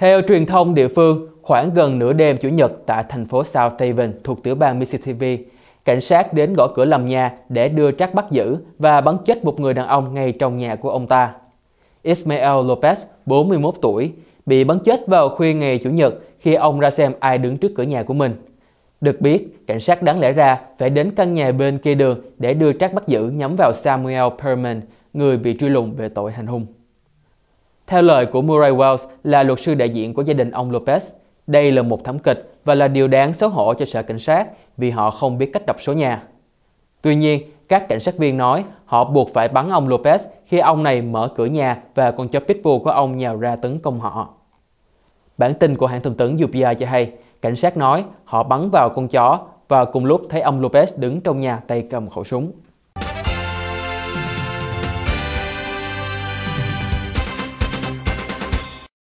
Theo truyền thông địa phương, khoảng gần nửa đêm Chủ nhật tại thành phố South Haven thuộc tiểu bang Mississippi, cảnh sát đến gõ cửa lầm nhà để đưa trác bắt giữ và bắn chết một người đàn ông ngay trong nhà của ông ta. Ismael Lopez, 41 tuổi, bị bắn chết vào khuya ngày Chủ nhật khi ông ra xem ai đứng trước cửa nhà của mình. Được biết, cảnh sát đáng lẽ ra phải đến căn nhà bên kia đường để đưa trác bắt giữ nhắm vào Samuel Perman, người bị truy lùng về tội hành hung. Theo lời của Murray Wells là luật sư đại diện của gia đình ông Lopez, đây là một thảm kịch và là điều đáng xấu hổ cho sở cảnh sát vì họ không biết cách đọc số nhà. Tuy nhiên, các cảnh sát viên nói họ buộc phải bắn ông Lopez khi ông này mở cửa nhà và còn cho pitbull của ông nhào ra tấn công họ. Bản tin của hãng thông tấn UPI cho hay, cảnh sát nói họ bắn vào con chó và cùng lúc thấy ông Lopez đứng trong nhà tay cầm khẩu súng.